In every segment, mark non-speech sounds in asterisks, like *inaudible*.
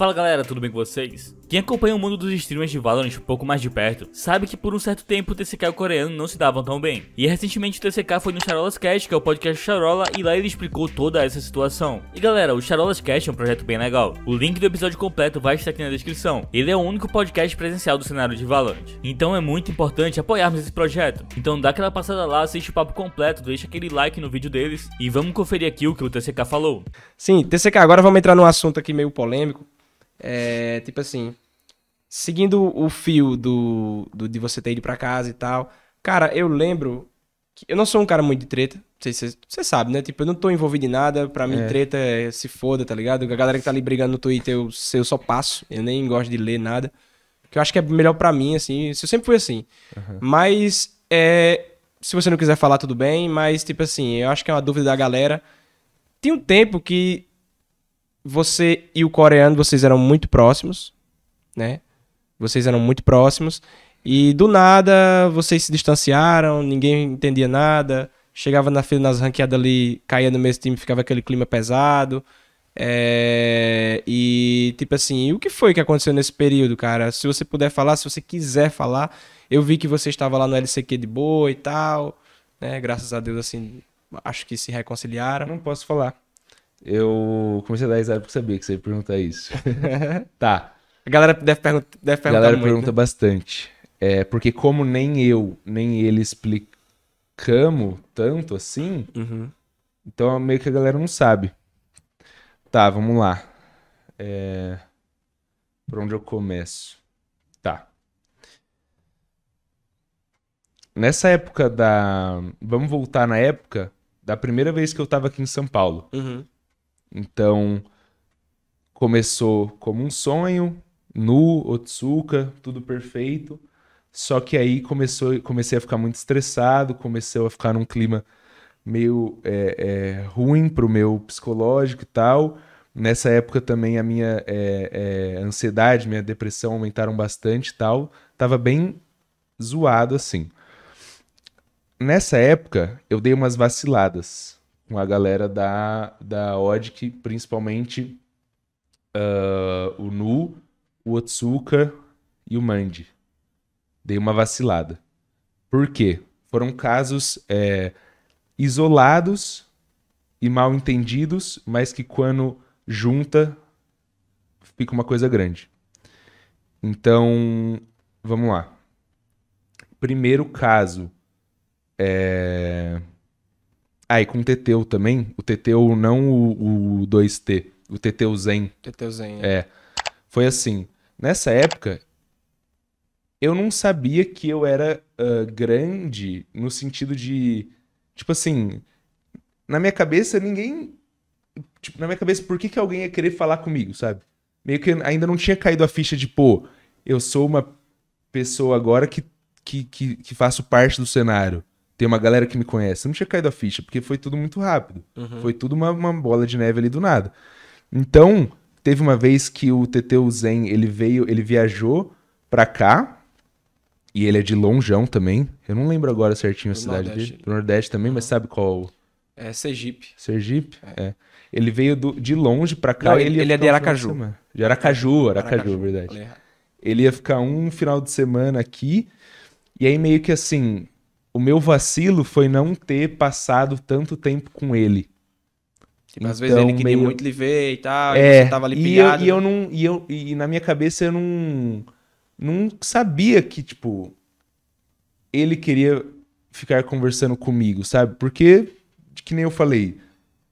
Fala galera, tudo bem com vocês? Quem acompanha o mundo dos streamers de Valorant um pouco mais de perto, sabe que por um certo tempo o TCK e o coreano não se davam tão bem. E recentemente o TCK foi no Charolas Cast, que é o podcast Charola, e lá ele explicou toda essa situação. E galera, o Charolas Cast é um projeto bem legal. O link do episódio completo vai estar aqui na descrição. Ele é o único podcast presencial do cenário de Valorant. Então é muito importante apoiarmos esse projeto. Então dá aquela passada lá, assiste o papo completo, deixa aquele like no vídeo deles e vamos conferir aqui o que o TCK falou. Sim, TCK, agora vamos entrar num assunto aqui meio polêmico é, tipo assim, seguindo o fio do, do, de você ter ido pra casa e tal. Cara, eu lembro. Que eu não sou um cara muito de treta. Você sabe, né? Tipo, eu não tô envolvido em nada. Pra mim, é. treta é se foda, tá ligado? A galera que tá ali brigando no Twitter, eu, eu só passo. Eu nem gosto de ler nada. Que eu acho que é melhor pra mim, assim. Eu sempre fui assim. Uhum. Mas, é, se você não quiser falar, tudo bem. Mas, tipo assim, eu acho que é uma dúvida da galera. Tem um tempo que você e o coreano, vocês eram muito próximos, né? Vocês eram muito próximos. E do nada, vocês se distanciaram, ninguém entendia nada. Chegava na fila, nas ranqueadas ali, caía no mesmo time, ficava aquele clima pesado. É... E, tipo assim, o que foi que aconteceu nesse período, cara? Se você puder falar, se você quiser falar. Eu vi que você estava lá no LCQ de boa e tal, né? Graças a Deus, assim, acho que se reconciliaram. Não posso falar. Eu comecei a dar risada porque sabia que você ia perguntar isso. *laughs* *laughs* tá. A galera deve, pergun deve perguntar. A galera muito, pergunta bastante. É, porque como nem eu, nem ele explicamos tanto assim, uhum. então meio que a galera não sabe. Tá, vamos lá. É... Por onde eu começo? Tá. Nessa época da. Vamos voltar na época da primeira vez que eu tava aqui em São Paulo. Uhum. Então, começou como um sonho, nu, Otsuka, tudo perfeito. Só que aí começou, comecei a ficar muito estressado, comecei a ficar num clima meio é, é, ruim pro meu psicológico e tal. Nessa época também a minha é, é ansiedade, minha depressão aumentaram bastante e tal. Tava bem zoado assim. Nessa época eu dei umas vaciladas com a galera da, da Odic, principalmente uh, o Nu, o Otsuka e o Mandi. Dei uma vacilada. Por quê? Foram casos é, isolados e mal entendidos, mas que quando junta fica uma coisa grande. Então, vamos lá. Primeiro caso é ah, e com Teteu também. O Teteu, não o, o 2T. O Teteu Zen. Teteu Zen. É. é. Foi assim. Nessa época, eu não sabia que eu era uh, grande no sentido de. Tipo assim. Na minha cabeça, ninguém. Tipo, na minha cabeça, por que, que alguém ia querer falar comigo, sabe? Meio que ainda não tinha caído a ficha de, pô, eu sou uma pessoa agora que, que, que, que faço parte do cenário tem uma galera que me conhece. Eu não tinha caído a ficha, porque foi tudo muito rápido. Uhum. Foi tudo uma, uma, bola de neve ali do nada. Então, teve uma vez que o TT Zen, ele veio, ele viajou pra cá. E ele é de longeão também. Eu não lembro agora certinho do a cidade Nordeste. dele. Do Nordeste também, uhum. mas sabe qual? É Sergipe. Sergipe, é. é. Ele veio do, de longe pra cá. Não, ele, ele é de Aracaju. De, de Aracaju, é, Aracaju, Aracaju, verdade. Ele ia ficar um final de semana aqui. E aí meio que assim, o meu vacilo foi não ter passado tanto tempo com ele. Tipo, então, às vezes então, ele queria meio... muito lhe ver e tal, é, e você tava ali pilhado. E e eu não. E, eu, e na minha cabeça eu não. Não sabia que, tipo. Ele queria ficar conversando comigo, sabe? Porque, que nem eu falei.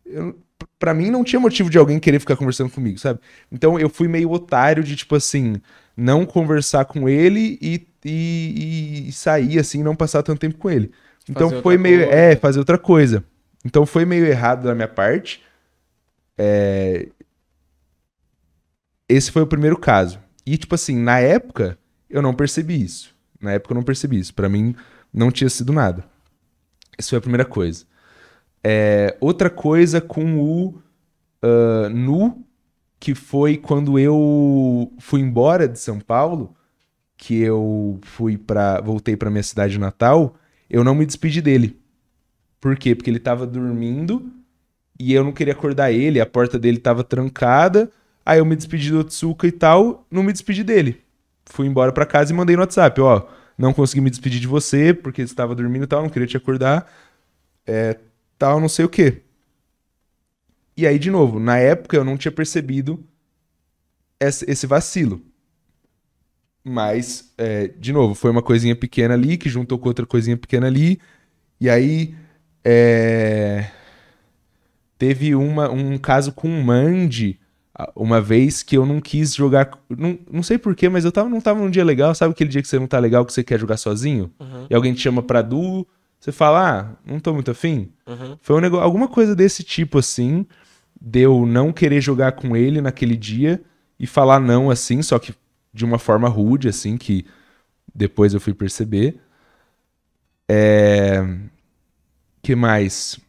Eu, para mim não tinha motivo de alguém querer ficar conversando comigo, sabe? Então eu fui meio otário de tipo assim, não conversar com ele e, e, e sair, assim, não passar tanto tempo com ele. Então fazer foi meio. Coisa. É, fazer outra coisa. Então foi meio errado da minha parte. É... Esse foi o primeiro caso. E, tipo assim, na época, eu não percebi isso. Na época eu não percebi isso. para mim, não tinha sido nada. Essa foi a primeira coisa. É... Outra coisa com o uh, Nu, que foi quando eu fui embora de São Paulo, que eu fui para voltei para minha cidade natal, eu não me despedi dele. Por quê? Porque ele tava dormindo e eu não queria acordar ele, a porta dele tava trancada. Aí eu me despedi do Otsuka e tal, não me despedi dele. Fui embora para casa e mandei no WhatsApp, ó, não consegui me despedir de você porque você estava dormindo e tal, não queria te acordar, é, tal, não sei o quê. E aí, de novo, na época eu não tinha percebido esse vacilo. Mas, é, de novo, foi uma coisinha pequena ali que juntou com outra coisinha pequena ali. E aí. É... Teve uma, um caso com o Mandy uma vez que eu não quis jogar. Não, não sei porquê, mas eu tava, não tava num dia legal. Sabe aquele dia que você não tá legal, que você quer jogar sozinho? Uhum. E alguém te chama pra duo. Você fala, ah, não tô muito afim. Uhum. Foi um negócio, alguma coisa desse tipo assim de eu não querer jogar com ele naquele dia e falar não assim, só que de uma forma rude, assim, que depois eu fui perceber. É... que mais?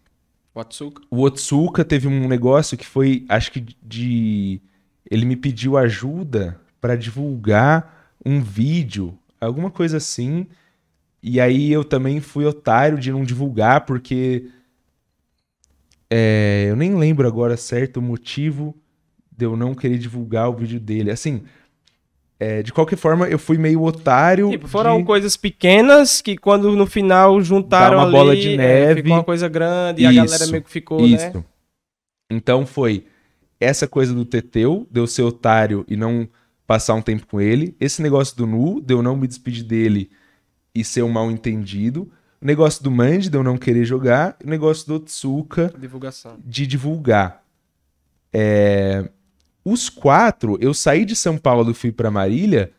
O Otsuka. O Otsuka teve um negócio que foi, acho que de... Ele me pediu ajuda para divulgar um vídeo, alguma coisa assim. E aí eu também fui otário de não divulgar, porque é, eu nem lembro agora certo o motivo de eu não querer divulgar o vídeo dele. Assim, é, de qualquer forma, eu fui meio otário. Tipo, foram de... coisas pequenas que quando no final juntaram Dá uma ali, bola de neve, é, ficou uma coisa grande isso, e a galera meio que ficou, né? isso. né? Então foi essa coisa do Teteu, de eu ser otário e não passar um tempo com ele. Esse negócio do Nu, de eu não me despedir dele e ser um mal entendido. O negócio do Mandy de eu não querer jogar. O negócio do Otsuka. Divulgação. De divulgar. É... Os quatro, eu saí de São Paulo e fui para Marília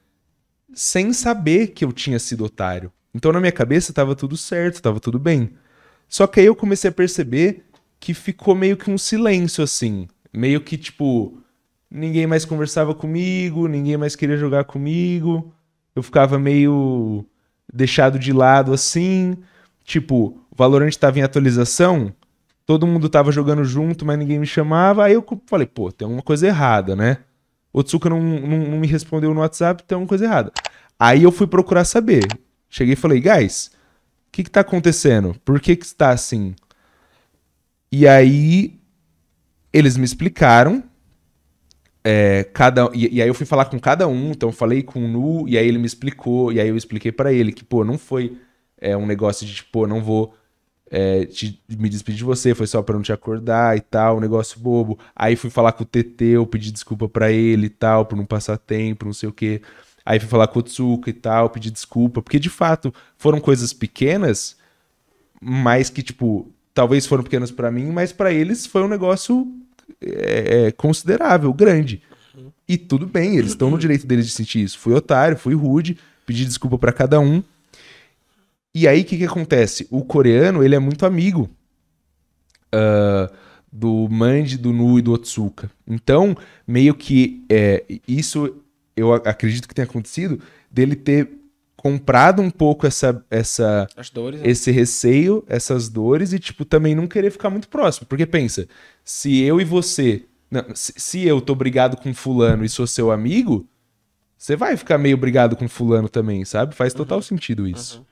sem saber que eu tinha sido otário. Então na minha cabeça tava tudo certo, tava tudo bem. Só que aí eu comecei a perceber que ficou meio que um silêncio assim. Meio que tipo. Ninguém mais conversava comigo, ninguém mais queria jogar comigo. Eu ficava meio deixado de lado assim. Tipo, Valorant estava em atualização, todo mundo tava jogando junto, mas ninguém me chamava. Aí eu falei, pô, tem alguma coisa errada, né? O Tsuka não, não, não me respondeu no WhatsApp, tem alguma coisa errada. Aí eu fui procurar saber. Cheguei e falei, guys, o que que tá acontecendo? Por que que está assim? E aí eles me explicaram é, cada e, e, aí eu fui falar com cada um, então eu falei com o Nu, e aí ele me explicou, e aí eu expliquei para ele que, pô, não foi é, um negócio de, tipo não vou é, te, me despedir de você, foi só pra não te acordar e tal, um negócio bobo. Aí fui falar com o TT, eu pedi desculpa para ele e tal, por não passar tempo, não sei o quê. Aí fui falar com o Tsuka e tal, pedi desculpa, porque de fato foram coisas pequenas, mas que, tipo, talvez foram pequenas para mim, mas para eles foi um negócio é, é, considerável, grande. E tudo bem, eles estão no direito deles de sentir isso. Fui otário, fui rude, pedi desculpa para cada um. E aí o que, que acontece? O coreano ele é muito amigo uh, do Mandy, do Nu e do Otsuka. Então, meio que é, isso eu acredito que tenha acontecido dele ter comprado um pouco essa, essa dores, né? esse né? receio, essas dores e tipo também não querer ficar muito próximo, porque pensa, se eu e você, não, se, se, eu tô brigado com fulano e sou seu amigo, você vai ficar meio brigado com fulano também, sabe? Faz total uhum. sentido isso. Uhum.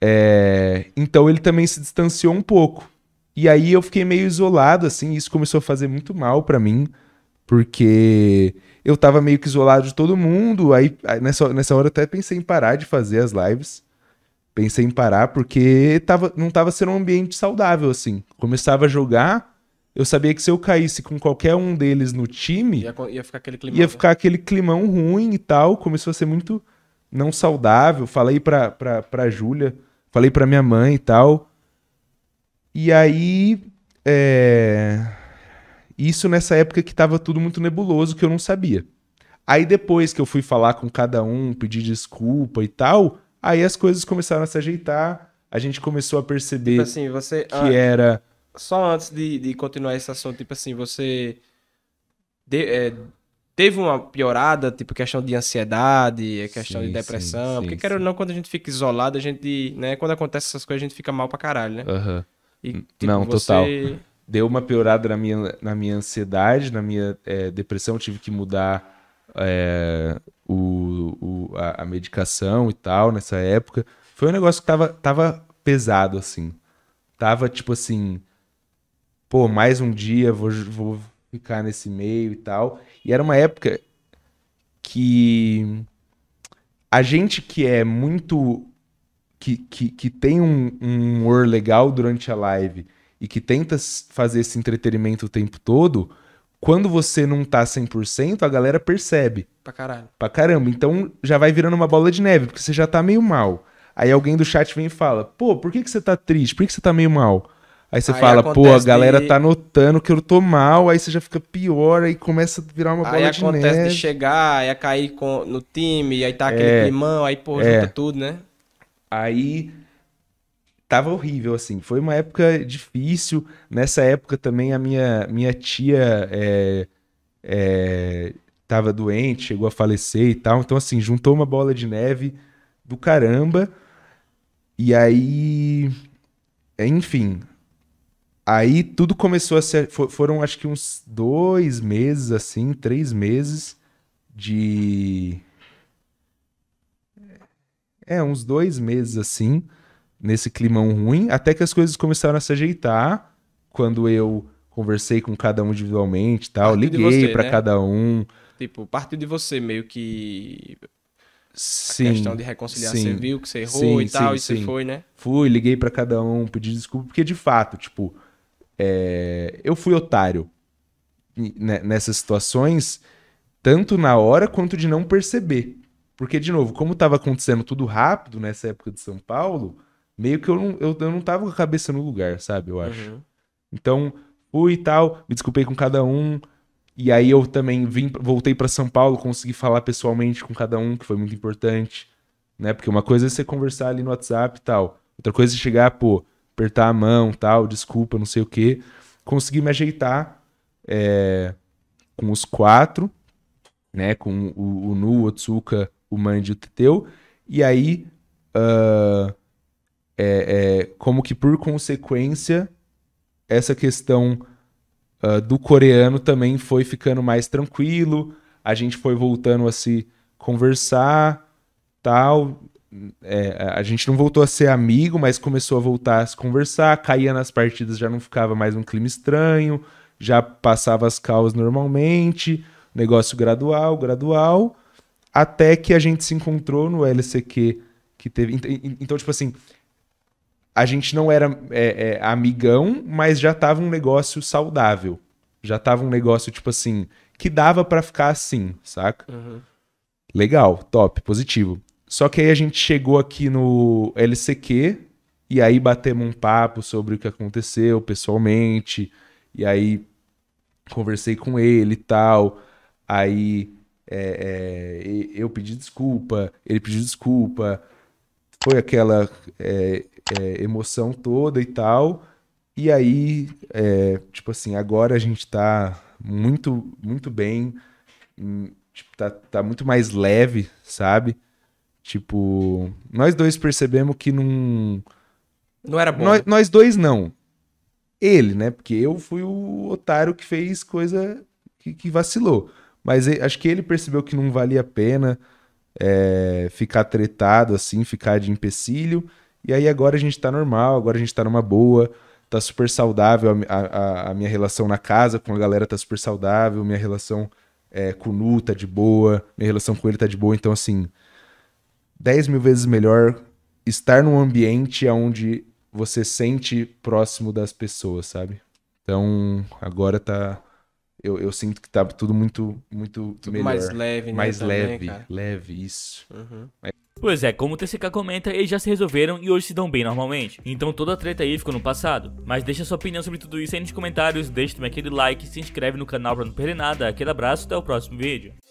É, então ele também se distanciou um pouco. E aí eu fiquei meio isolado assim, isso começou a fazer muito mal para mim, porque eu tava meio que isolado de todo mundo. Aí, nessa, nessa hora eu até pensei em parar de fazer as lives. Pensei em parar porque tava, não tava sendo um ambiente saudável, assim. Começava a jogar, eu sabia que se eu caísse com qualquer um deles no time. Ia, ia ficar aquele climão. Ia né? ficar aquele climão ruim e tal. Começou a ser muito não saudável. Falei pra, pra, pra Júlia, falei pra minha mãe e tal. E aí. É isso nessa época que estava tudo muito nebuloso, que eu não sabia. Aí depois que eu fui falar com cada um, pedir desculpa e tal, aí as coisas começaram a se ajeitar, a gente começou a perceber tipo assim, você, que ah, era... Só antes de, de, continuar esse assunto, tipo assim, você de, é, teve uma piorada, tipo questão de ansiedade, é, questão sim, de depressão, sim, porque sim, quero ou não, quando a gente fica isolado, a gente, né, quando acontece essas coisas, a gente fica mal pra caralho, né? Uhum. E, hum, tipo, não, você... total deu uma piorada na minha, na minha ansiedade, na minha é, depressão, tive que mudar é, o, o a, a, medicação e tal nessa época. Foi um negócio que tava, tava pesado, assim. Tava tipo assim, pô, mais um dia, vou, vou ficar nesse meio e tal. E era uma época que a gente que é muito. que, que, que tem um, um humor legal durante a live e que tenta fazer esse entretenimento o tempo todo, quando você não tá 100%, a galera percebe. Pra caralho. Pra caramba. Então já vai virando uma bola de neve, porque você já tá meio mal. Aí alguém do chat vem e fala: pô, por que, que você tá triste? Por que, que você tá meio mal? Aí você aí fala, pô, a galera de... tá notando que eu tô mal, aí você já fica pior, aí começa a virar uma aí bola de neve. Aí acontece de chegar, aí a é cair com, no time, aí tá aquele é, climão, aí pô, é. junta tudo, né? Aí tava horrível, assim. Foi uma época difícil. Nessa época também a minha, minha tia é, é, tava doente, chegou a falecer e tal. Então, assim, juntou uma bola de neve do caramba. E aí. Enfim. Aí tudo começou a ser. For, foram acho que uns dois meses, assim, três meses de. É, uns dois meses assim nesse climão ruim, até que as coisas começaram a se ajeitar quando eu conversei com cada um individualmente, tal, partiu liguei para né? cada um. Tipo, partiu de você meio que sim, a questão de reconciliar, sim, você viu que você errou sim, e tal, sim, e você foi, né? Fui, liguei para cada um, pedi desculpa, porque de fato, tipo, é... eu fui otário né, nessas situações, tanto na hora quanto de não perceber. Porque, de novo, como estava acontecendo tudo rápido nessa época de São Paulo, meio que eu não, eu, eu não tava com a cabeça no lugar, sabe? Eu acho. Uhum. Então, fui e tal, me desculpei com cada um. E aí eu também vim, voltei para São Paulo, consegui falar pessoalmente com cada um, que foi muito importante, né? Porque uma coisa é você conversar ali no WhatsApp e tal, outra coisa é chegar, pô, apertar a mão, tal, desculpa, não sei o quê. Consegui me ajeitar é, com os quatro, né? Com o, o Nu, o Otsuka, o Mandy e o Teteu. E aí, uh, é, é, como que por consequência essa questão uh, do coreano também foi ficando mais tranquilo, a gente foi voltando a se conversar, tal. É, a gente não voltou a ser amigo, mas começou a voltar a se conversar, caía nas partidas, já não ficava mais um clima estranho, já passava as causas normalmente, negócio gradual, gradual, até que a gente se encontrou no LCQ que teve. Então, tipo assim, a gente não era é, é, amigão, mas já tava um negócio saudável. Já tava um negócio, tipo assim, que dava para ficar assim, saca? Uhum. Legal, top, positivo. Só que aí a gente chegou aqui no LCQ e aí batemos um papo sobre o que aconteceu pessoalmente. E aí conversei com ele e tal. Aí é, é eu pedi desculpa, ele pediu desculpa foi aquela é, é, emoção toda e tal. E aí, é, tipo assim, agora a gente tá muito, muito bem. Hum, tipo, tá, tá muito mais leve, sabe? Tipo, nós dois percebemos que não. Não era bom. Nós, nós dois não. Ele, né? Porque eu fui o otário que fez coisa que, que vacilou. Mas eh, acho que ele percebeu que não valia a pena é, ficar tretado, assim, ficar de empecilho. E aí agora a gente tá normal, agora a gente tá numa boa, tá super saudável. A, a, a minha relação na casa com a galera tá super saudável, minha relação é, com o Nu tá de boa, minha relação com ele tá de boa. Então, assim, 10 mil vezes melhor estar num ambiente onde você sente próximo das pessoas, sabe? Então, agora tá, eu, eu sinto que tá tudo muito, muito tudo melhor. mais leve, né? Mais também, leve, cara. leve, isso. Uhum. Mas... Pois é, como o TCK comenta, eles já se resolveram e hoje se dão bem normalmente. Então toda a treta aí ficou no passado. Mas deixa sua opinião sobre tudo isso aí nos comentários, deixa também aquele like, se inscreve no canal pra não perder nada, aquele abraço e até o próximo vídeo.